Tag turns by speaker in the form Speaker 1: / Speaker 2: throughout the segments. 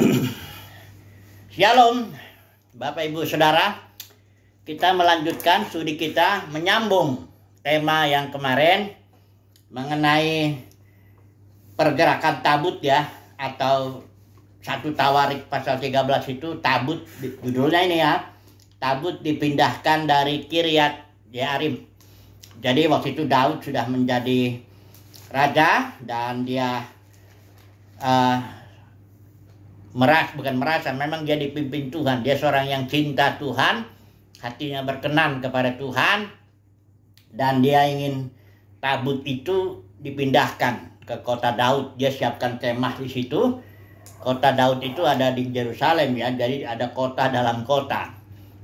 Speaker 1: Shalom, Bapak Ibu Saudara. Kita melanjutkan studi kita menyambung tema yang kemarin mengenai pergerakan tabut ya atau satu tawarik pasal 13 itu tabut judulnya ini ya tabut dipindahkan dari Kiriat Yarim. jadi waktu itu Daud sudah menjadi raja dan dia uh, merasa bukan merasa memang dia dipimpin Tuhan dia seorang yang cinta Tuhan hatinya berkenan kepada Tuhan dan dia ingin tabut itu dipindahkan ke kota Daud dia siapkan kemah di situ kota Daud itu ada di Yerusalem ya jadi ada kota dalam kota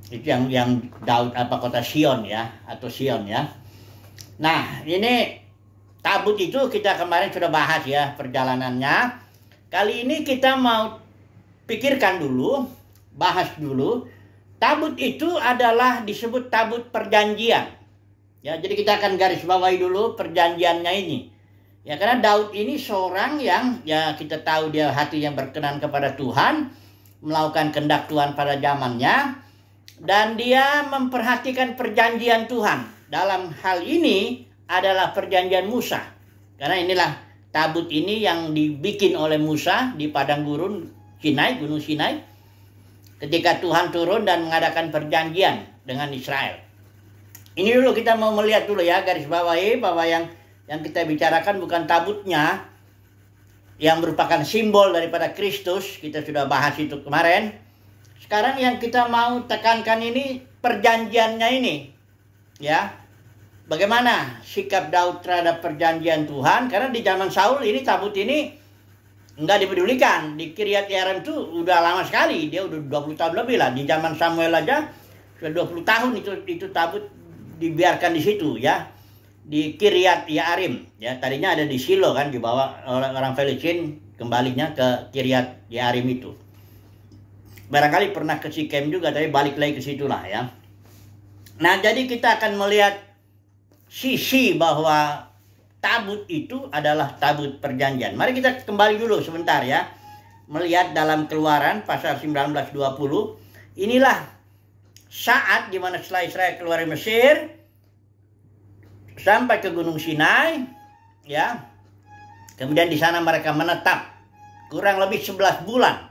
Speaker 1: itu yang yang Daud apa kota Sion ya atau Sion ya nah ini tabut itu kita kemarin sudah bahas ya perjalanannya kali ini kita mau pikirkan dulu, bahas dulu. Tabut itu adalah disebut tabut perjanjian. Ya, jadi kita akan garis bawahi dulu perjanjiannya ini. Ya, karena Daud ini seorang yang ya kita tahu dia hati yang berkenan kepada Tuhan, melakukan kehendak Tuhan pada zamannya dan dia memperhatikan perjanjian Tuhan. Dalam hal ini adalah perjanjian Musa. Karena inilah tabut ini yang dibikin oleh Musa di padang gurun Sinai, Gunung Sinai, ketika Tuhan turun dan mengadakan perjanjian dengan Israel. Ini dulu kita mau melihat dulu ya garis ini bahwa yang yang kita bicarakan bukan tabutnya yang merupakan simbol daripada Kristus, kita sudah bahas itu kemarin. Sekarang yang kita mau tekankan ini perjanjiannya ini. Ya. Bagaimana sikap Daud terhadap perjanjian Tuhan karena di zaman Saul ini tabut ini nggak dipedulikan di Kiryat Yerem itu udah lama sekali dia udah 20 tahun lebih lah di zaman Samuel aja sudah 20 tahun itu itu tabut dibiarkan di situ ya di Kiryat Yarim ya tadinya ada di Silo kan dibawa orang orang Filistin kembalinya ke Kiryat Yarim itu barangkali pernah ke Sikem juga tapi balik lagi ke situ lah ya nah jadi kita akan melihat sisi bahwa tabut itu adalah tabut perjanjian. Mari kita kembali dulu sebentar ya. Melihat dalam keluaran pasal 1920. Inilah saat dimana setelah Israel keluar dari Mesir. Sampai ke Gunung Sinai. Ya. Kemudian di sana mereka menetap. Kurang lebih 11 bulan.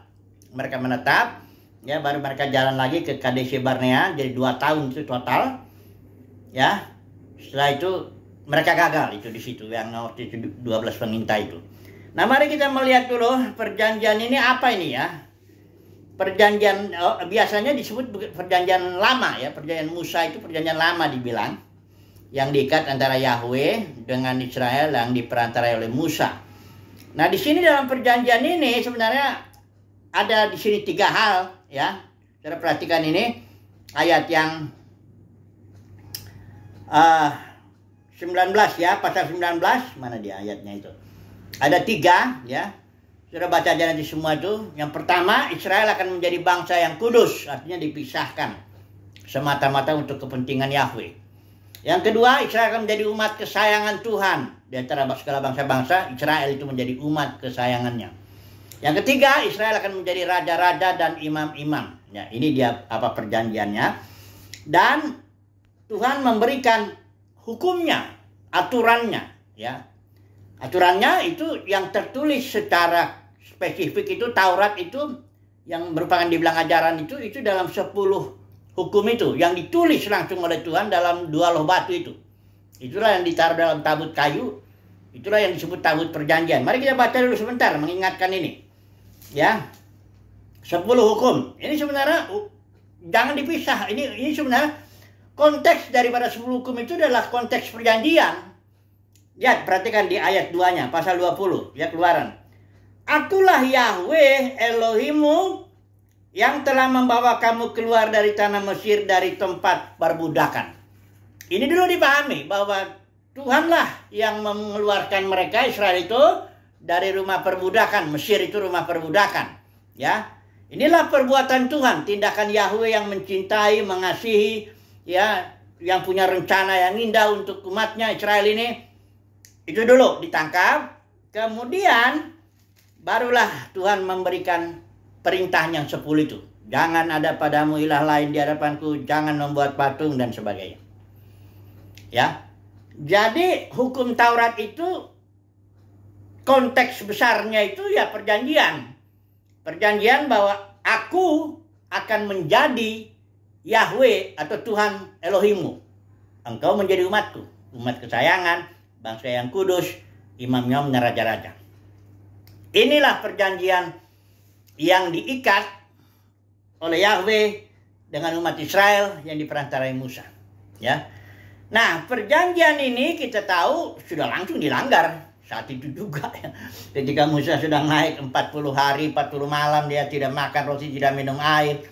Speaker 1: Mereka menetap ya baru mereka jalan lagi ke Kadesh Barnea jadi dua tahun itu total ya setelah itu mereka gagal itu di situ yang waktu itu 12 pengintai itu. Nah, mari kita melihat dulu perjanjian ini apa ini ya. Perjanjian oh, biasanya disebut perjanjian lama ya, perjanjian Musa itu perjanjian lama dibilang yang diikat antara Yahweh dengan Israel yang diperantarai oleh Musa. Nah, di sini dalam perjanjian ini sebenarnya ada di sini tiga hal ya. Saya perhatikan ini ayat yang uh, 19 ya, pasal 19 mana dia ayatnya itu? Ada tiga ya. Sudah baca aja nanti semua itu. Yang pertama, Israel akan menjadi bangsa yang kudus, artinya dipisahkan semata-mata untuk kepentingan Yahweh. Yang kedua, Israel akan menjadi umat kesayangan Tuhan. Di antara segala bangsa-bangsa, Israel itu menjadi umat kesayangannya. Yang ketiga, Israel akan menjadi raja-raja dan imam-imam. Ya, ini dia apa perjanjiannya. Dan Tuhan memberikan hukumnya, aturannya, ya. Aturannya itu yang tertulis secara spesifik itu Taurat itu yang merupakan dibilang ajaran itu itu dalam 10 hukum itu yang ditulis langsung oleh Tuhan dalam dua loh batu itu. Itulah yang ditaruh dalam tabut kayu. Itulah yang disebut tabut perjanjian. Mari kita baca dulu sebentar mengingatkan ini. Ya. 10 hukum. Ini sebenarnya jangan dipisah. Ini ini sebenarnya konteks daripada sepuluh hukum itu adalah konteks perjanjian. Lihat, perhatikan di ayat 2-nya, pasal 20, ya keluaran. Akulah Yahweh Elohimu yang telah membawa kamu keluar dari tanah Mesir dari tempat perbudakan. Ini dulu dipahami bahwa Tuhanlah yang mengeluarkan mereka Israel itu dari rumah perbudakan. Mesir itu rumah perbudakan. Ya, Inilah perbuatan Tuhan, tindakan Yahweh yang mencintai, mengasihi, ya yang punya rencana yang indah untuk umatnya Israel ini itu dulu ditangkap kemudian barulah Tuhan memberikan perintah yang sepuluh itu jangan ada padamu ilah lain di hadapanku jangan membuat patung dan sebagainya ya jadi hukum Taurat itu konteks besarnya itu ya perjanjian perjanjian bahwa aku akan menjadi Yahweh atau Tuhan Elohimu. Engkau menjadi umatku, umat kesayangan, bangsa yang kudus, imamnya raja-raja. Inilah perjanjian yang diikat oleh Yahweh dengan umat Israel yang diperantarai Musa. Ya. Nah, perjanjian ini kita tahu sudah langsung dilanggar saat itu juga ya. Ketika Musa sudah naik 40 hari, 40 malam dia tidak makan roti, tidak minum air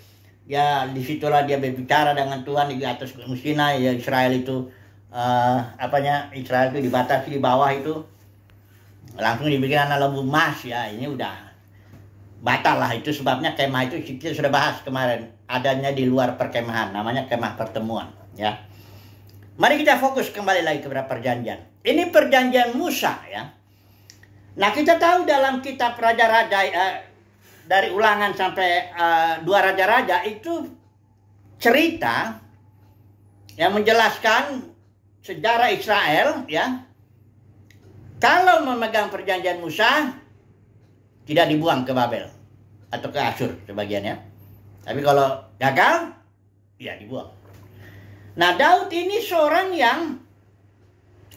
Speaker 1: ya disitulah dia berbicara dengan Tuhan di atas Sinai ya Israel itu uh, apanya Israel itu dibatasi di bawah itu langsung dibikin anak lembu emas ya ini udah batal lah itu sebabnya kemah itu kita sudah bahas kemarin adanya di luar perkemahan namanya kemah pertemuan ya mari kita fokus kembali lagi kepada perjanjian ini perjanjian Musa ya nah kita tahu dalam kitab raja-raja eh, dari ulangan sampai uh, dua raja-raja itu cerita yang menjelaskan sejarah Israel ya kalau memegang perjanjian Musa tidak dibuang ke Babel atau ke Asur sebagiannya tapi kalau gagal ya dibuang nah Daud ini seorang yang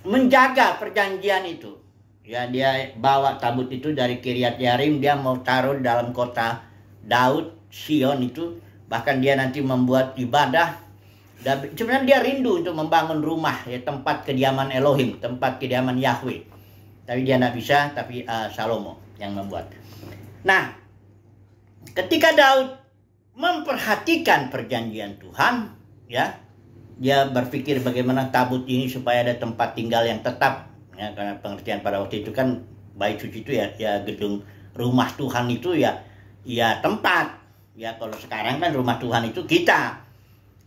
Speaker 1: menjaga perjanjian itu ya dia bawa tabut itu dari Kiryat Yarim dia mau taruh dalam kota Daud Sion itu bahkan dia nanti membuat ibadah dan sebenarnya dia rindu untuk membangun rumah ya tempat kediaman Elohim tempat kediaman Yahweh tapi dia tidak bisa tapi uh, Salomo yang membuat nah ketika Daud memperhatikan perjanjian Tuhan ya dia berpikir bagaimana tabut ini supaya ada tempat tinggal yang tetap ya karena pengertian pada waktu itu kan bait suci itu ya ya gedung rumah Tuhan itu ya ya tempat ya kalau sekarang kan rumah Tuhan itu kita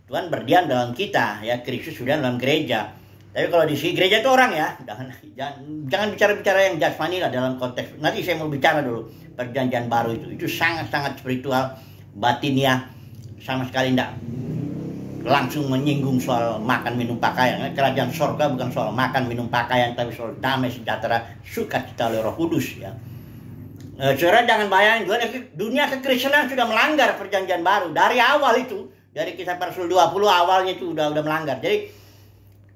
Speaker 1: Tuhan berdiam dalam kita ya Kristus sudah dalam gereja tapi kalau di sini gereja itu orang ya jangan jangan, bicara bicara yang jasmani lah dalam konteks nanti saya mau bicara dulu perjanjian baru itu itu sangat sangat spiritual batin sama sekali tidak langsung menyinggung soal makan minum pakaian. Kerajaan sorga bukan soal makan minum pakaian, tapi soal damai sejahtera kita oleh Roh Kudus ya. E, saudara jangan bayangin dunia, kekristenan sudah melanggar perjanjian baru dari awal itu dari kisah Rasul 20 awalnya itu sudah sudah melanggar. Jadi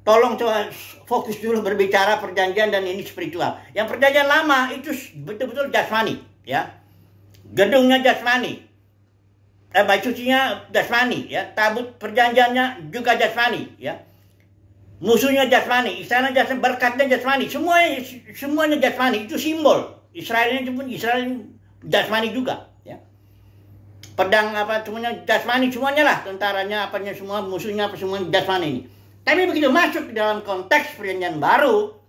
Speaker 1: tolong coba fokus dulu berbicara perjanjian dan ini spiritual. Yang perjanjian lama itu betul-betul jasmani ya. Gedungnya jasmani, eh, baik sucinya jasmani ya tabut perjanjiannya juga jasmani ya musuhnya jasmani istana jasmani berkatnya jasmani semuanya semuanya jasmani itu simbol Israelnya pun Israel jasmani juga ya pedang apa semuanya jasmani semuanya lah tentaranya apanya semua musuhnya apa semua jasmani ini tapi begitu masuk dalam konteks perjanjian baru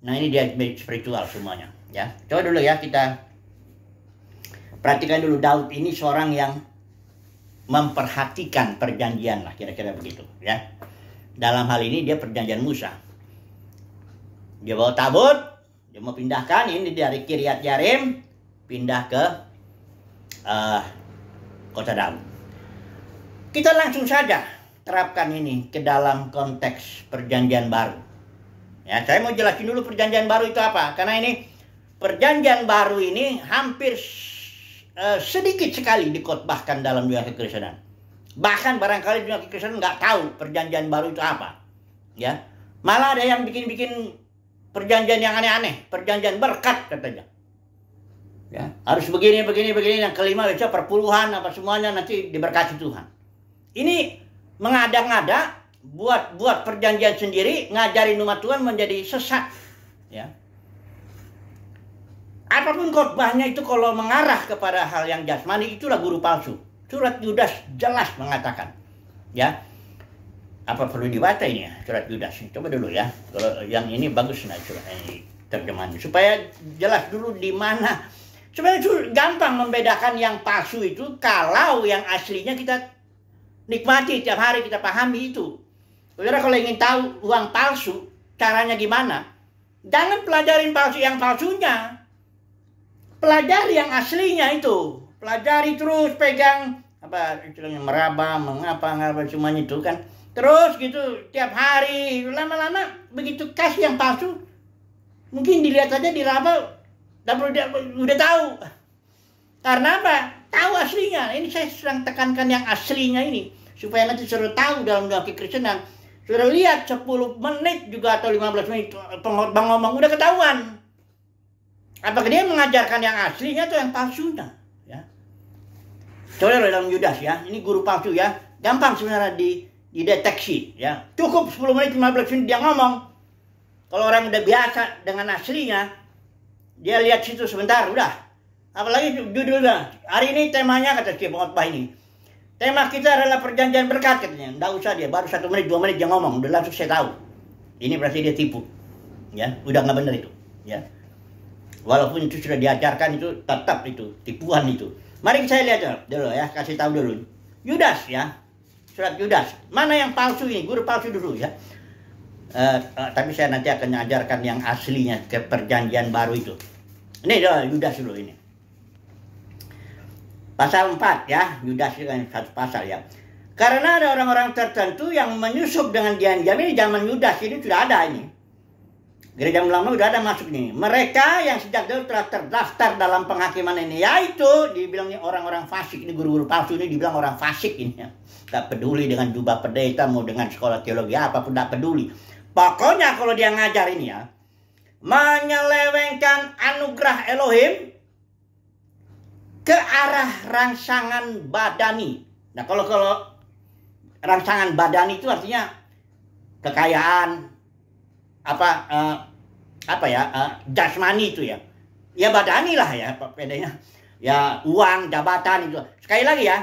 Speaker 1: nah ini dia spiritual semuanya ya coba dulu ya kita perhatikan dulu Daud ini seorang yang memperhatikan perjanjian lah kira-kira begitu ya. Dalam hal ini dia perjanjian Musa. Dia bawa tabut, dia mau pindahkan ini dari Kiriat Yarim pindah ke uh, kota Daud. Kita langsung saja terapkan ini ke dalam konteks perjanjian baru. Ya, saya mau jelasin dulu perjanjian baru itu apa karena ini perjanjian baru ini hampir Eh, sedikit sekali dikotbahkan dalam dunia kekristenan. Bahkan barangkali dunia kekristenan nggak tahu perjanjian baru itu apa. Ya, malah ada yang bikin-bikin perjanjian yang aneh-aneh, perjanjian berkat katanya. Ya, harus begini, begini, begini. Yang kelima itu perpuluhan apa semuanya nanti diberkati Tuhan. Ini mengada-ngada buat buat perjanjian sendiri ngajarin umat Tuhan menjadi sesat. Ya, Apapun khotbahnya itu kalau mengarah kepada hal yang jasmani itulah guru palsu. Surat Yudas jelas mengatakan. Ya. Apa perlu dibaca ini ya surat Yudas? Coba dulu ya. Kalau yang ini bagus nah surat ini terjemahan supaya jelas dulu di mana. Supaya gampang membedakan yang palsu itu kalau yang aslinya kita nikmati tiap hari kita pahami itu. Saudara kalau ingin tahu uang palsu caranya gimana? Jangan pelajarin palsu yang palsunya, pelajari yang aslinya itu pelajari terus pegang apa istilahnya meraba mengapa ngapa cuma itu kan terus gitu tiap hari lama-lama begitu kasih yang palsu mungkin dilihat saja diraba udah udah tahu karena apa tahu aslinya ini saya sedang tekankan yang aslinya ini supaya nanti suruh tahu dalam doa kekristenan sudah lihat 10 menit juga atau 15 menit pengomong udah ketahuan Apakah dia mengajarkan yang aslinya atau yang palsunya? Ya. dalam Yudas ya, ini guru palsu ya. Gampang sebenarnya di dideteksi ya. Cukup 10 menit 15 menit dia ngomong. Kalau orang udah biasa dengan aslinya, dia lihat situ sebentar udah. Apalagi judulnya, hari ini temanya kata si pengotbah ini. Tema kita adalah perjanjian berkat katanya. Nggak usah dia, baru satu menit, dua menit dia ngomong. Udah langsung saya tahu. Ini berarti dia tipu. Ya, udah nggak benar itu. Ya walaupun itu sudah diajarkan itu tetap itu tipuan itu mari saya lihat dulu ya kasih tahu dulu Yudas ya surat Yudas mana yang palsu ini guru palsu dulu ya uh, uh, tapi saya nanti akan mengajarkan yang aslinya ke perjanjian baru itu ini dulu Yudas dulu ini pasal 4 ya Yudas itu kan satu pasal ya karena ada orang-orang tertentu yang menyusup dengan diam-diam ini zaman Yudas ini sudah ada ini Gereja Ulama udah ada masuk nih. Mereka yang sejak dulu telah terdaftar dalam penghakiman ini, yaitu dibilangnya orang-orang fasik ini guru-guru palsu ini dibilang orang fasik ini. Tak peduli dengan jubah pendeta mau dengan sekolah teologi apapun tak peduli. Pokoknya kalau dia ngajar ini ya, menyelewengkan anugerah Elohim ke arah rangsangan badani. Nah kalau kalau rangsangan badani itu artinya kekayaan apa uh, apa ya uh, jasmani itu ya ya badani lah ya bedanya ya uang jabatan itu sekali lagi ya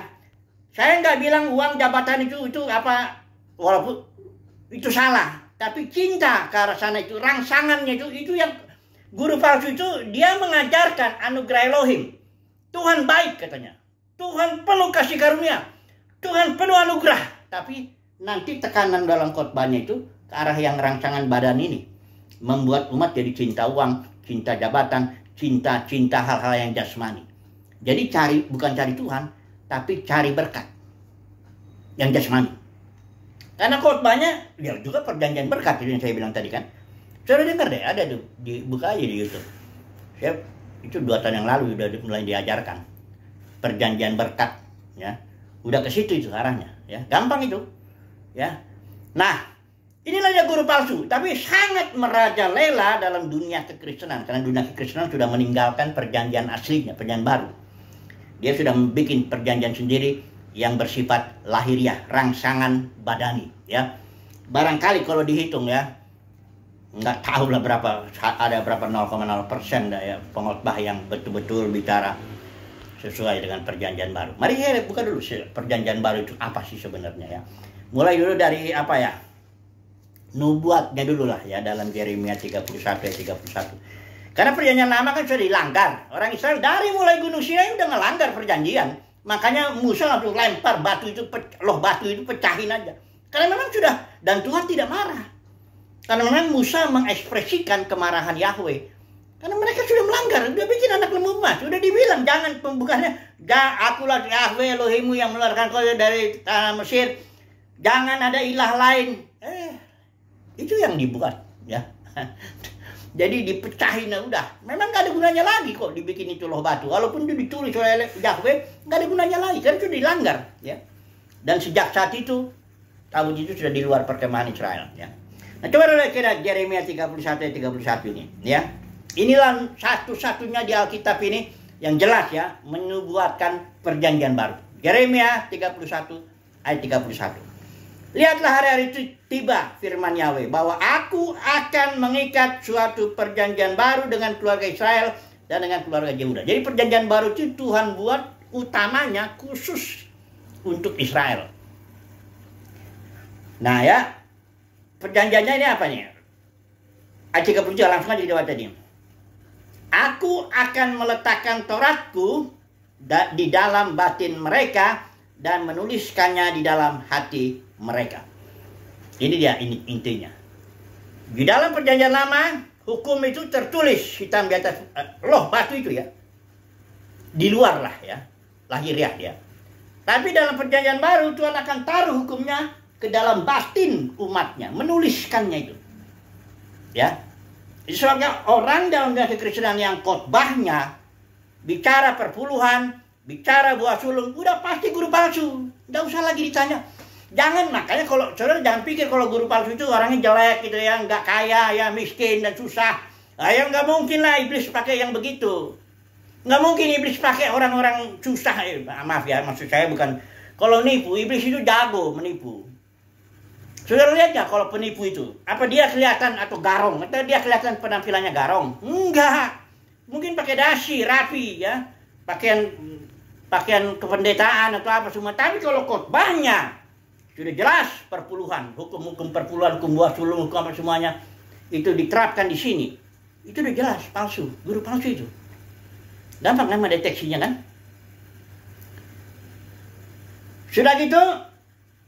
Speaker 1: saya nggak bilang uang jabatan itu itu apa walaupun itu salah tapi cinta ke arah sana itu rangsangannya itu itu yang guru palsu itu dia mengajarkan anugerah Elohim Tuhan baik katanya Tuhan penuh kasih karunia Tuhan penuh anugerah tapi nanti tekanan dalam khotbahnya itu ke arah yang rangsangan badan ini membuat umat jadi cinta uang, cinta jabatan, cinta-cinta hal-hal yang jasmani. Jadi cari bukan cari Tuhan, tapi cari berkat yang jasmani. Karena khotbahnya dia ya juga perjanjian berkat itu yang saya bilang tadi kan. Saya dengar deh, ada di, dibuka aja di YouTube. Saya itu dua tahun yang lalu sudah mulai diajarkan perjanjian berkat ya udah ke situ itu arahnya ya gampang itu ya nah Inilah dia guru palsu, tapi sangat merajalela dalam dunia kekristenan. Karena dunia kekristenan sudah meninggalkan perjanjian aslinya, perjanjian baru. Dia sudah membuat perjanjian sendiri yang bersifat lahiriah, rangsangan badani. ya. Barangkali kalau dihitung ya, nggak tahu lah berapa, ada berapa 0,0 persen ya, pengotbah yang betul-betul bicara sesuai dengan perjanjian baru. Mari kita buka dulu perjanjian baru itu apa sih sebenarnya ya. Mulai dulu dari apa ya? nubuatnya dulu lah ya dalam Yeremia 31 ayat 31. Karena perjanjian lama kan sudah dilanggar. Orang Israel dari mulai Gunung Sinai udah ngelanggar perjanjian. Makanya Musa langsung lempar batu itu, loh batu itu pecahin aja. Karena memang sudah, dan Tuhan tidak marah. Karena memang Musa mengekspresikan kemarahan Yahweh. Karena mereka sudah melanggar, sudah bikin anak lembu emas, sudah dibilang jangan pembukaannya, ja, akulah Yahweh Elohimu yang melarikan kau dari tanah Mesir, jangan ada ilah lain itu yang dibuat ya. Jadi dipecahin ya udah. Memang gak ada gunanya lagi kok dibikin itu loh batu. Walaupun itu ditulis oleh Yahweh, gak ada gunanya lagi. Kan itu dilanggar ya. Dan sejak saat itu tabut itu sudah di luar perkemahan Israel ya. Nah, coba lihat kira Jeremia 31 ayat 31 ini ya. Inilah satu-satunya di Alkitab ini yang jelas ya menubuatkan perjanjian baru. Jeremia 31 ayat 31. Lihatlah hari-hari itu tiba firman Yahweh bahwa aku akan mengikat suatu perjanjian baru dengan keluarga Israel dan dengan keluarga Yehuda. Jadi perjanjian baru itu Tuhan buat utamanya khusus untuk Israel. Nah ya, perjanjiannya ini apa nih? Ayat 37 langsung aja dibaca nih. Aku akan meletakkan Toratku di dalam batin mereka dan menuliskannya di dalam hati mereka. Ini dia ini intinya. Di dalam perjanjian lama, hukum itu tertulis hitam di atas eh, loh batu itu ya. Di luar lah ya, lahiriah dia. Tapi dalam perjanjian baru Tuhan akan taruh hukumnya ke dalam batin umatnya, menuliskannya itu. Ya. Soalnya orang dalam dunia kekristenan yang khotbahnya bicara perpuluhan, bicara buah sulung, udah pasti guru palsu. Tidak usah lagi ditanya, Jangan makanya kalau saudara jangan pikir kalau guru palsu itu orangnya jelek gitu ya, nggak kaya ya, miskin dan susah. nah, ya nggak mungkin lah iblis pakai yang begitu. Nggak mungkin iblis pakai orang-orang susah. Eh, maaf ya, maksud saya bukan kalau nipu iblis itu jago menipu. Saudara lihat nggak kalau penipu itu? Apa dia kelihatan atau garong? Atau dia kelihatan penampilannya garong? Enggak. Mungkin pakai dasi, rapi ya. Pakaian pakaian kependetaan atau apa semua. Tapi kalau khotbahnya sudah jelas perpuluhan, hukum-hukum perpuluhan, hukum buah sulung, hukum apa semuanya itu diterapkan di sini. Itu sudah jelas palsu, guru palsu itu. Gampang nama kan deteksinya kan? Sudah gitu,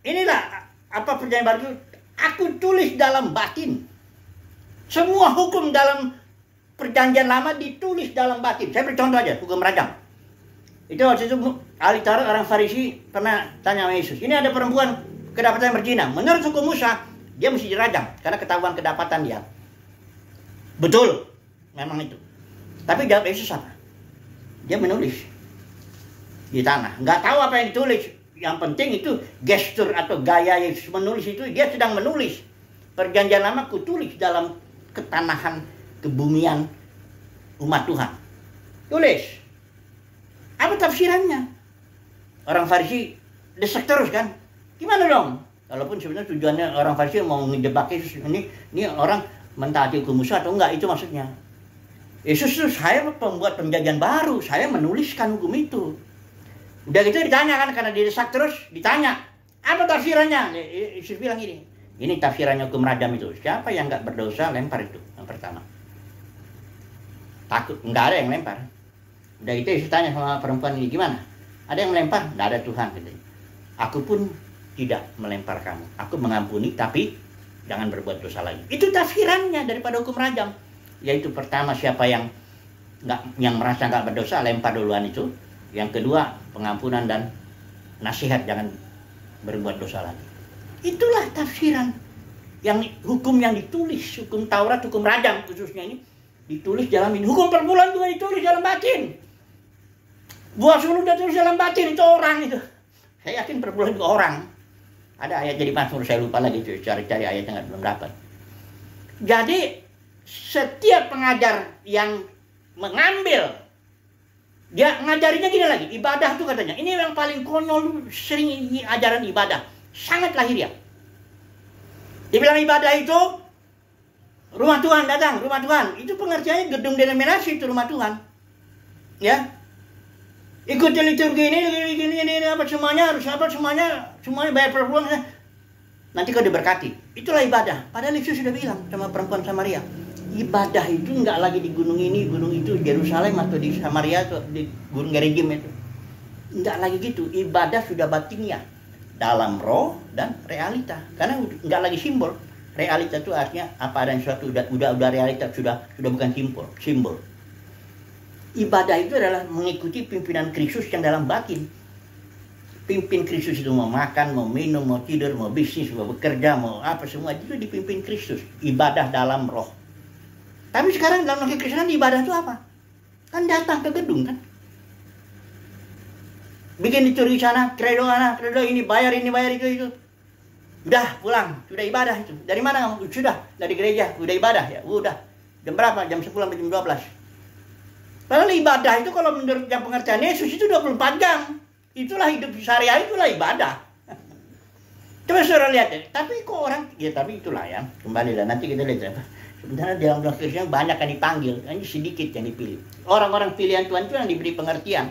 Speaker 1: inilah apa perjanjian baru itu. Aku tulis dalam batin. Semua hukum dalam perjanjian lama ditulis dalam batin. Saya beri contoh aja, hukum rajam Itu waktu itu ahli tarot orang Farisi pernah tanya sama Yesus. Ini ada perempuan kedapatan yang berzina. Menurut suku Musa, dia mesti dirajam karena ketahuan kedapatan dia. Betul, memang itu. Tapi jawab Yesus apa? Dia menulis di tanah. Nggak tahu apa yang ditulis. Yang penting itu gestur atau gaya Yesus menulis itu dia sedang menulis. Perjanjian lama kutulis dalam ketanahan kebumian umat Tuhan. Tulis. Apa tafsirannya? Orang Farisi desek terus kan? Gimana dong? Walaupun sebenarnya tujuannya orang Farisi mau ngejebak Yesus ini, ini orang mentaati hukum Musa atau enggak itu maksudnya. Yesus itu saya pembuat penjajahan baru, saya menuliskan hukum itu. Udah gitu ditanya kan karena didesak terus ditanya apa tafsirannya? Yesus bilang ini, ini tafsirannya hukum radam itu. Siapa yang nggak berdosa lempar itu yang pertama. Takut nggak ada yang lempar. Udah gitu Yesus tanya sama perempuan ini gimana? Ada yang melempar? Nggak ada Tuhan gitu. Aku pun tidak melempar kamu. Aku mengampuni tapi jangan berbuat dosa lagi. Itu tafsirannya daripada hukum rajam. Yaitu pertama siapa yang nggak yang merasa nggak berdosa lempar duluan itu. Yang kedua pengampunan dan nasihat jangan berbuat dosa lagi. Itulah tafsiran yang hukum yang ditulis hukum Taurat hukum rajam khususnya ini ditulis dalam ini hukum perbulan juga ditulis dalam batin buah suruh ditulis dalam batin itu orang itu saya yakin perbulan itu orang ada ayat jadi Mansur, saya lupa lagi cari-cari ayat yang belum dapat. Jadi setiap pengajar yang mengambil dia ngajarinya gini lagi, ibadah tuh katanya. Ini yang paling konyol sering ajaran ibadah. Sangat lahiriah. Dibilang ibadah itu rumah Tuhan datang, rumah Tuhan. Itu pengertiannya gedung denominasi itu rumah Tuhan. Ya ikut liturgi ini, ini, gini ini, ini apa semuanya harus apa semuanya semuanya bayar perempuan eh. nanti kau diberkati itulah ibadah padahal Yesus sudah bilang sama perempuan Samaria ibadah itu nggak lagi di gunung ini gunung itu Yerusalem atau di Samaria atau di gunung Gerizim itu nggak lagi gitu ibadah sudah batinnya dalam roh dan realita karena nggak lagi simbol realita itu artinya apa dan suatu udah udah udah realita sudah sudah bukan simbol simbol ibadah itu adalah mengikuti pimpinan Kristus yang dalam batin. Pimpin Kristus itu mau makan, mau minum, mau tidur, mau bisnis, mau bekerja, mau apa semua itu dipimpin Kristus. Ibadah dalam roh. Tapi sekarang dalam negeri Kristen ibadah itu apa? Kan datang ke gedung kan? Bikin dicuri sana, kredo sana, kredo ini, bayar ini, bayar itu, itu. Udah pulang, sudah ibadah itu. Dari mana Sudah, dari gereja, sudah ibadah ya, udah. Jam berapa? Jam 10 sampai jam 12 Padahal ibadah itu kalau menurut yang pengertian Yesus itu 24 jam. Itulah hidup syariah, itulah ibadah. Coba saudara lihat ya. Tapi kok orang, ya tapi itulah ya. Kembali lah, nanti kita lihat apa. Ya. Sebenarnya dalam dalam Kristen banyak yang dipanggil, hanya sedikit yang dipilih. Orang-orang pilihan Tuhan itu yang diberi pengertian.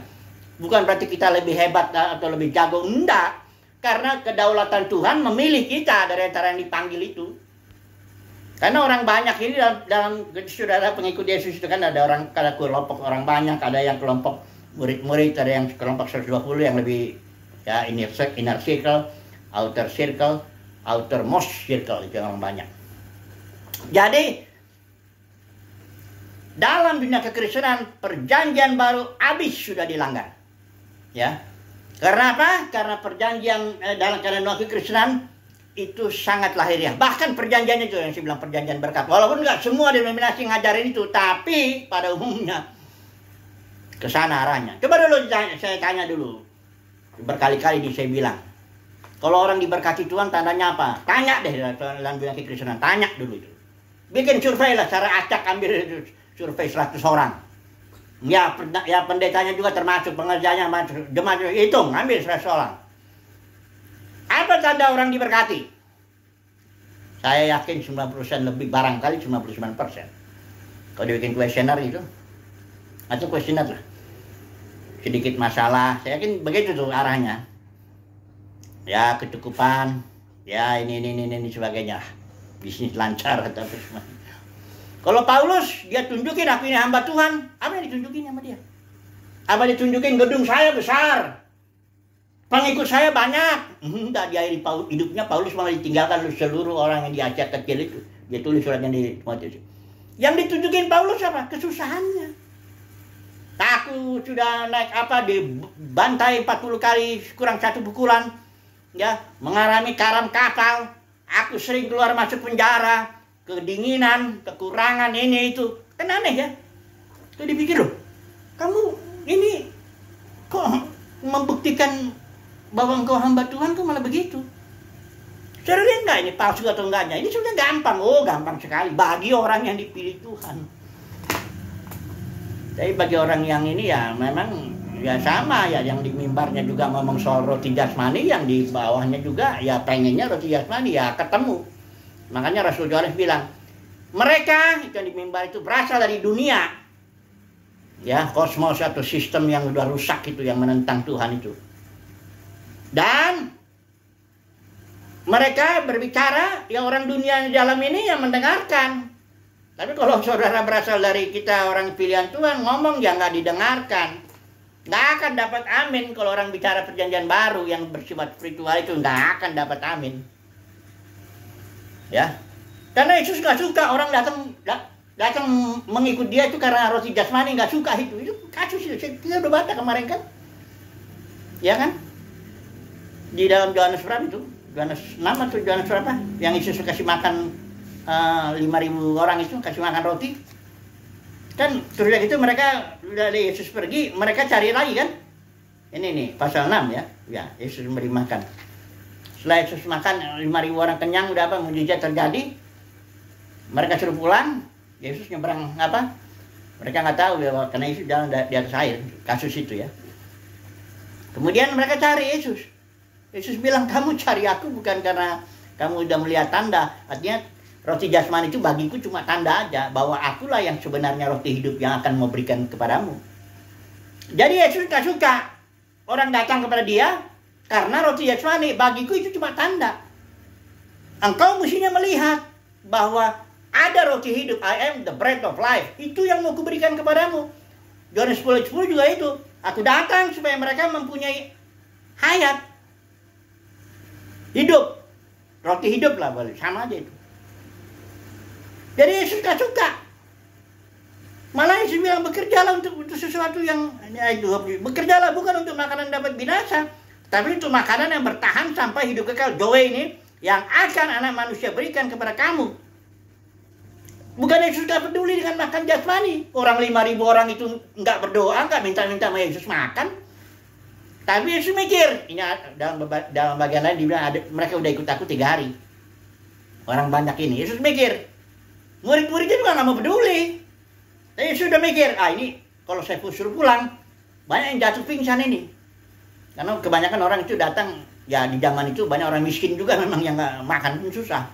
Speaker 1: Bukan berarti kita lebih hebat atau lebih jago, enggak. Karena kedaulatan Tuhan memilih kita dari antara yang dipanggil itu. Karena orang banyak ini dalam, dalam saudara pengikut Yesus itu kan ada orang kalau kelompok orang banyak, ada yang kelompok murid-murid, ada yang kelompok 120 yang lebih ya inner, inner circle, outer circle, outer most circle itu orang banyak. Jadi dalam dunia kekristenan perjanjian baru habis sudah dilanggar. Ya. Karena apa? Karena perjanjian eh, dalam karena dunia kekristenan itu sangat lahiriah. Bahkan perjanjiannya itu yang saya bilang perjanjian berkat. Walaupun nggak semua denominasi ngajarin itu, tapi pada umumnya ke sana arahnya. Coba dulu saya tanya dulu. Berkali-kali di saya bilang. Kalau orang diberkati Tuhan tandanya apa? Tanya deh dalam dunia kekristenan, tanya dulu itu. Bikin survei lah, secara acak ambil survei 100 orang. Ya, ya pendetanya juga termasuk pengerjanya, termasuk hitung, ambil 100 orang apa tanda orang diberkati? Saya yakin 90% lebih barangkali 99%. Kalau dibikin kuesioner itu atau kuesioner lah. Sedikit masalah, saya yakin begitu tuh arahnya. Ya kecukupan, ya ini ini ini, ini sebagainya. Bisnis lancar atau semua. Kalau Paulus dia tunjukin aku ini hamba Tuhan, apa yang ditunjukin sama dia? Apa ditunjukin gedung saya besar? Pengikut saya banyak. Enggak, dia hidupnya Paulus malah ditinggalkan seluruh orang yang di Asia kecil itu. Dia tulis suratnya di Timotius. Yang ditunjukin Paulus apa? Kesusahannya. Aku sudah naik apa di bantai 40 kali kurang satu pukulan. Ya, mengalami karam kapal. Aku sering keluar masuk penjara, kedinginan, kekurangan ini itu. Kan aneh ya. Itu dipikir loh. Kamu ini kok membuktikan bahwa engkau hamba Tuhan tuh malah begitu. Saudara lihat nggak ini palsu atau enggaknya? Ini sudah gampang, oh gampang sekali bagi orang yang dipilih Tuhan. Tapi bagi orang yang ini ya memang ya sama ya yang di mimbarnya juga ngomong soal roti jasmani yang di bawahnya juga ya pengennya roti jasmani ya ketemu makanya Rasul Yohanes bilang mereka yang di mimbar itu berasal dari dunia ya kosmos atau sistem yang sudah rusak itu yang menentang Tuhan itu dan mereka berbicara, yang orang dunia di dalam ini yang mendengarkan. Tapi kalau saudara berasal dari kita orang pilihan Tuhan, ngomong ya nggak didengarkan. Nggak akan dapat amin kalau orang bicara perjanjian baru yang bersifat spiritual itu. Nggak akan dapat amin. Ya, karena Yesus nggak suka orang datang datang mengikut dia itu karena roti jasmani nggak suka itu. Itu kasus itu kita udah baca kemarin kan, ya kan? di dalam Yohanes berapa itu? Yohanes nama tuh Yohanes berapa? Yang Yesus kasih makan eh, lima uh, ribu orang itu kasih makan roti. Kan terus itu mereka dari Yesus pergi, mereka cari lagi kan? Ini nih pasal 6 ya. Ya, Yesus memberi makan. Setelah Yesus makan lima ribu orang kenyang udah apa mujizat terjadi. Mereka suruh pulang, Yesus nyebrang apa? Mereka nggak tahu ya karena Yesus jalan di atas air kasus itu ya. Kemudian mereka cari Yesus. Yesus bilang kamu cari aku bukan karena kamu sudah melihat tanda. Artinya roti jasmani itu bagiku cuma tanda aja bahwa akulah yang sebenarnya roti hidup yang akan memberikan kepadamu. Jadi Yesus tak suka orang datang kepada dia karena roti jasmani bagiku itu cuma tanda. Engkau mestinya melihat bahwa ada roti hidup. I am the bread of life. Itu yang mau kuberikan kepadamu. Yohanes 10, 10 juga itu. Aku datang supaya mereka mempunyai hayat hidup. Roti hidup lah boleh, sama aja itu. Jadi Yesus gak suka Malah Yesus bilang bekerjalah untuk, untuk sesuatu yang ini ayat bekerja bekerjalah bukan untuk makanan dapat binasa, tapi itu makanan yang bertahan sampai hidup kekal. Doa ini yang akan anak manusia berikan kepada kamu. Bukan Yesus gak peduli dengan makan jasmani. Orang 5.000 orang itu nggak berdoa, nggak minta-minta sama Yesus makan. Tapi Yesus mikir, ini dalam dalam bagian lain dibilang ada, mereka udah ikut aku tiga hari. Orang banyak ini. Yesus mikir, murid-muridnya juga nggak mau peduli. Tapi Yesus udah mikir, ah ini kalau saya suruh pulang, banyak yang jatuh pingsan ini. Karena kebanyakan orang itu datang, ya di zaman itu banyak orang miskin juga memang yang nggak makan pun susah.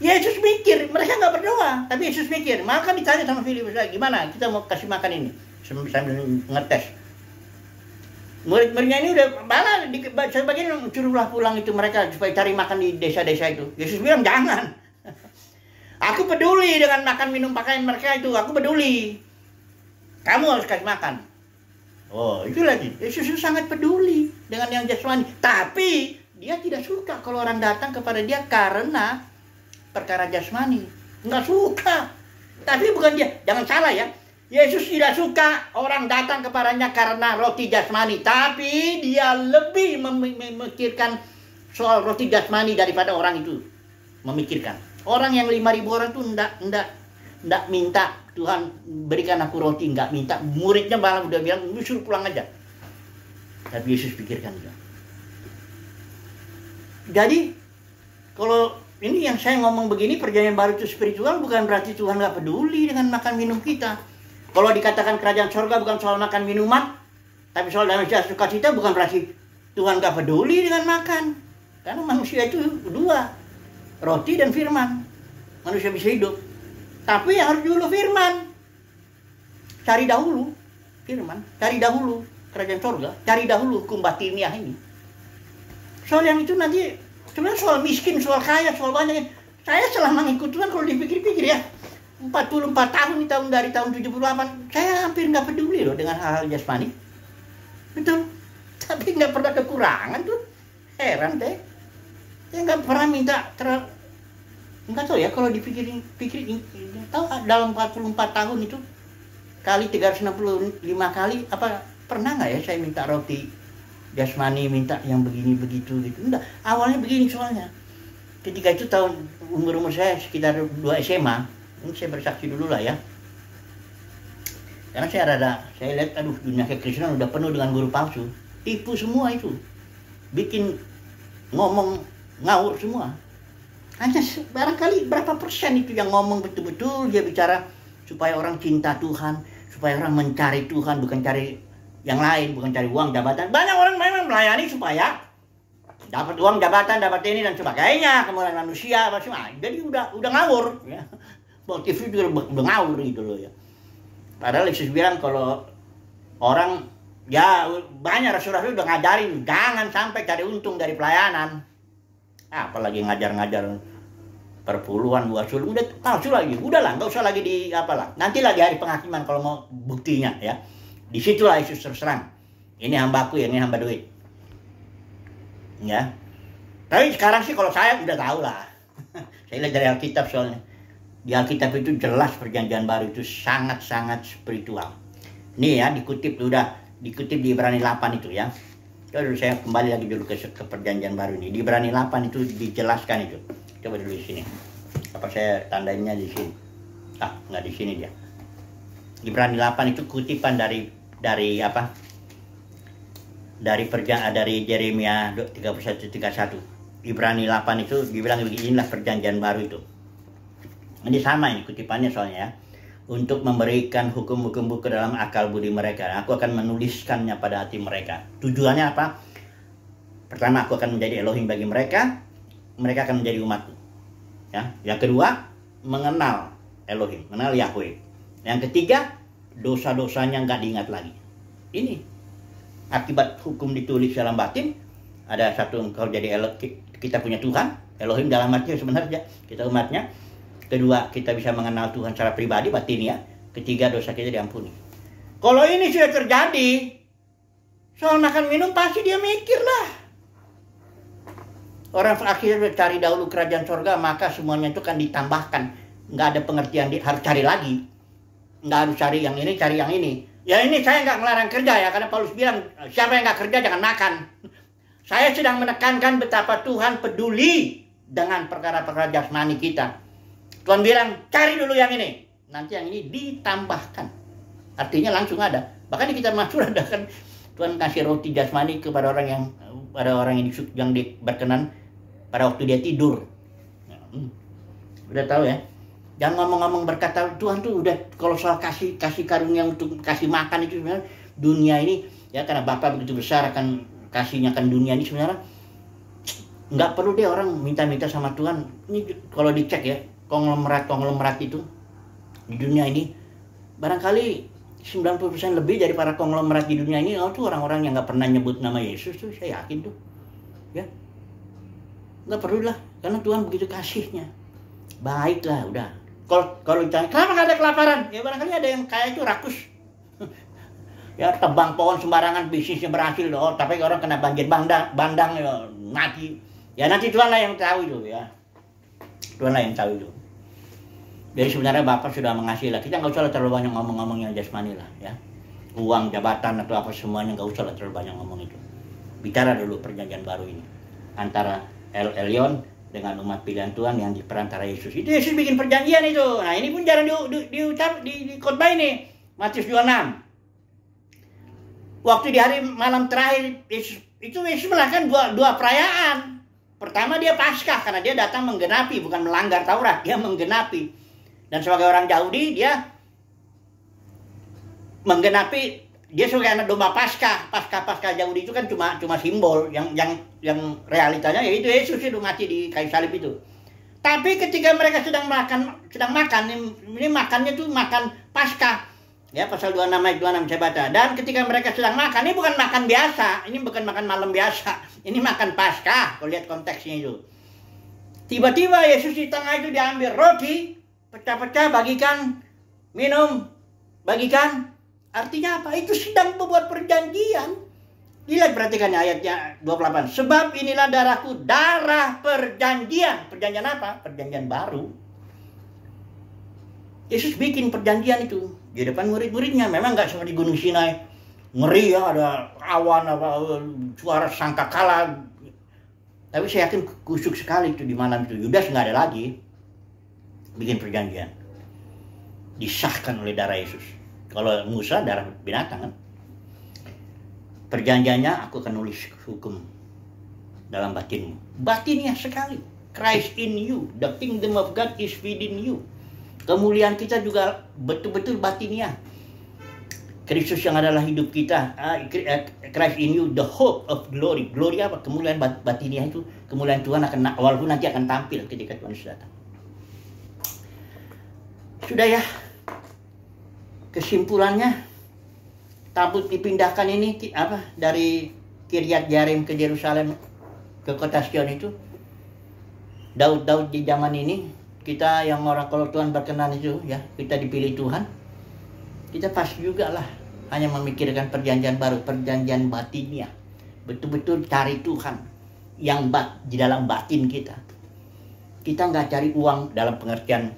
Speaker 1: Yesus ya, mikir, mereka nggak berdoa, tapi Yesus mikir. Maka ditanya sama Filipus lagi, gimana kita mau kasih makan ini? Sambil ngetes. Murid-muridnya ini udah malah di, sebagian suruhlah pulang itu mereka supaya cari makan di desa-desa itu. Yesus bilang jangan. Aku peduli dengan makan minum pakaian mereka itu. Aku peduli. Kamu harus kasih makan. Oh itu lagi. Yesus itu sangat peduli dengan yang jasmani. Tapi dia tidak suka kalau orang datang kepada dia karena perkara jasmani. Enggak suka. Tapi bukan dia. Jangan salah ya. Yesus tidak suka orang datang kepadanya karena roti jasmani, tapi dia lebih memikirkan soal roti jasmani daripada orang itu memikirkan. Orang yang ribu orang itu ndak ndak ndak minta Tuhan berikan aku roti, nggak minta. Muridnya malah udah bilang suruh pulang aja. Tapi Yesus pikirkan juga. Jadi kalau ini yang saya ngomong begini perjanjian baru itu spiritual bukan berarti Tuhan nggak peduli dengan makan minum kita. Kalau dikatakan kerajaan sorga bukan soal makan minuman, tapi soal damai sejahtera sukacita bukan berarti Tuhan gak peduli dengan makan. Karena manusia itu dua, roti dan firman. Manusia bisa hidup. Tapi yang harus dulu firman. Cari dahulu firman, cari dahulu kerajaan sorga, cari dahulu hukum ini. Soal yang itu nanti sebenarnya soal miskin, soal kaya, soal banyak. Saya selama mengikut Tuhan kalau dipikir-pikir ya, 44 tahun di tahun dari tahun 78 saya hampir nggak peduli loh dengan hal-hal jasmani betul tapi nggak pernah kekurangan tuh heran deh saya nggak pernah minta ter nggak tahu ya kalau dipikirin pikirin tahu ah, dalam 44 tahun itu kali 365 kali apa pernah nggak ya saya minta roti jasmani minta yang begini begitu gitu enggak awalnya begini soalnya ketika itu tahun umur umur saya sekitar dua SMA ini saya bersaksi dulu lah ya karena saya rada saya lihat aduh dunia kekristenan udah penuh dengan guru palsu tipu semua itu bikin ngomong ngawur semua hanya barangkali berapa persen itu yang ngomong betul-betul dia bicara supaya orang cinta Tuhan supaya orang mencari Tuhan bukan cari yang lain bukan cari uang jabatan banyak orang memang melayani supaya dapat uang jabatan dapat ini dan sebagainya kemudian manusia macam jadi udah udah ngawur ya motif itu udah gitu loh ya padahal Yesus bilang kalau orang ya banyak rasul-rasul udah ngajarin jangan sampai cari untung dari pelayanan ah, apalagi ngajar-ngajar perpuluhan buat sul udah palsu lagi udahlah nggak usah lagi di apalah nanti lagi hari penghakiman kalau mau buktinya ya disitulah Yesus terserang ini hambaku ya ini hamba duit ya tapi sekarang sih kalau saya udah tahu lah saya lihat dari Alkitab soalnya di Alkitab itu jelas perjanjian baru itu sangat-sangat spiritual. Ini ya dikutip sudah dikutip di Ibrani 8 itu ya. Lalu saya kembali lagi dulu ke, ke perjanjian baru ini. Di Ibrani 8 itu dijelaskan itu. Coba dulu di sini. Apa saya tandainnya di sini? Ah, nggak di sini dia. Ibrani 8 itu kutipan dari dari apa? Dari perja dari Jeremia 31 31. Ibrani 8 itu dibilang beginilah perjanjian baru itu ini sama ini kutipannya soalnya ya. Untuk memberikan hukum hukum ke dalam akal budi mereka. Aku akan menuliskannya pada hati mereka. Tujuannya apa? Pertama, aku akan menjadi Elohim bagi mereka. Mereka akan menjadi umatku. Ya. Yang kedua, mengenal Elohim, mengenal Yahweh. Yang ketiga, dosa-dosanya nggak diingat lagi. Ini akibat hukum ditulis dalam batin. Ada satu engkau jadi Elohim, kita punya Tuhan, Elohim dalam hati, sebenarnya kita umatnya Kedua, kita bisa mengenal Tuhan secara pribadi batin ya. Ketiga, dosa kita diampuni. Kalau ini sudah terjadi, soal makan minum pasti dia mikir lah. Orang akhirnya cari dahulu kerajaan sorga, maka semuanya itu kan ditambahkan. Nggak ada pengertian, harus cari lagi. Nggak harus cari yang ini, cari yang ini. Ya ini saya nggak melarang kerja ya, karena Paulus bilang, siapa yang nggak kerja jangan makan. Saya sedang menekankan betapa Tuhan peduli dengan perkara-perkara jasmani kita Tuhan bilang, cari dulu yang ini. Nanti yang ini ditambahkan. Artinya langsung ada. Bahkan di kitab Mazmur ada kan Tuhan kasih roti jasmani kepada orang yang pada orang yang disuk yang diberkenan pada waktu dia tidur. Ya, hmm. Udah tahu ya. Jangan ngomong-ngomong berkata Tuhan tuh udah kalau soal kasih kasih karunia untuk kasih makan itu sebenarnya dunia ini ya karena Bapak begitu besar akan kasihnya kan dunia ini sebenarnya nggak perlu deh orang minta-minta sama Tuhan. Ini kalau dicek ya, konglomerat-konglomerat itu di dunia ini barangkali 90% lebih dari para konglomerat di dunia ini oh, orang-orang yang nggak pernah nyebut nama Yesus tuh saya yakin tuh ya nggak perlu lah karena Tuhan begitu kasihnya baiklah udah kalau kalau ditanya kenapa gak ada kelaparan ya barangkali ada yang kaya itu rakus ya tebang pohon sembarangan bisnisnya berhasil loh tapi orang kena banjir bandang bandang ya mati ya nanti Tuhan lah yang tahu itu ya Tuhan lah yang tahu itu jadi sebenarnya Bapak sudah mengasih lah. Kita nggak usah terlalu banyak ngomong-ngomong yang jasmani lah ya. Uang, jabatan atau apa semuanya nggak usah terlalu banyak ngomong itu. Bicara dulu perjanjian baru ini antara El Elyon dengan umat pilihan Tuhan yang diperantara Yesus. Itu Yesus bikin perjanjian itu. Nah ini pun jarang di, di, di, di, di khotbah ini. Matius 26. Waktu di hari malam terakhir Yesus, itu Yesus melakukan dua, dua perayaan. Pertama dia Paskah karena dia datang menggenapi bukan melanggar Taurat, dia menggenapi dan sebagai orang Yahudi dia menggenapi dia sebagai anak domba pasca pasca pasca Yahudi itu kan cuma cuma simbol yang yang yang realitanya yaitu Yesus itu mati di kayu salib itu tapi ketika mereka sedang makan sedang makan ini makannya itu makan pasca ya pasal 26 ayat 26 saya baca dan ketika mereka sedang makan ini bukan makan biasa ini bukan makan malam biasa ini makan pasca kalau lihat konteksnya itu tiba-tiba Yesus di tengah itu diambil roti pecah-pecah bagikan minum bagikan artinya apa itu sedang membuat perjanjian lihat perhatikan ayatnya 28 sebab inilah darahku darah perjanjian perjanjian apa perjanjian baru Yesus bikin perjanjian itu di depan murid-muridnya memang nggak seperti gunung Sinai ngeri ya ada awan apa suara sangkakala tapi saya yakin kusuk sekali itu di malam itu Yudas nggak ada lagi bikin perjanjian disahkan oleh darah Yesus kalau Musa darah binatang kan perjanjiannya aku akan nulis hukum dalam batinmu batinnya sekali Christ in you the kingdom of God is within you kemuliaan kita juga betul-betul batinnya Kristus yang adalah hidup kita ah, eh, Christ in you the hope of glory glory apa kemuliaan batinnya itu kemuliaan Tuhan akan walaupun nanti akan tampil ketika Tuhan sudah datang sudah ya. Kesimpulannya tabut dipindahkan ini apa dari Kiryat Jarim ke Yerusalem ke kota Sion itu Daud-Daud di zaman ini kita yang orang kalau Tuhan berkenan itu ya kita dipilih Tuhan kita pas juga lah hanya memikirkan perjanjian baru perjanjian batinnya betul-betul cari Tuhan yang bat di dalam batin kita kita nggak cari uang dalam pengertian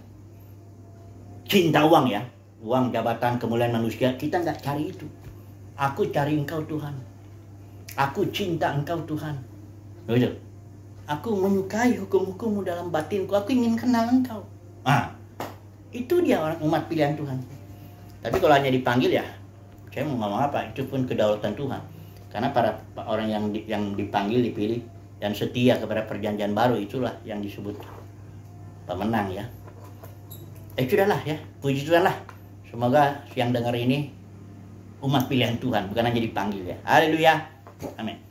Speaker 1: cinta uang ya, uang, jabatan, kemuliaan manusia, kita nggak cari itu. Aku cari engkau Tuhan. Aku cinta engkau Tuhan. Begitu. Oh, Aku menyukai hukum-hukummu dalam batinku. Aku ingin kenal engkau. Ah, itu dia orang umat pilihan Tuhan. Tapi kalau hanya dipanggil ya, saya mau ngomong apa? Itu pun kedaulatan Tuhan. Karena para orang yang yang dipanggil, dipilih dan setia kepada perjanjian baru itulah yang disebut pemenang ya eh sudahlah ya puji Tuhan lah semoga yang dengar ini umat pilihan Tuhan bukan hanya dipanggil ya haleluya amin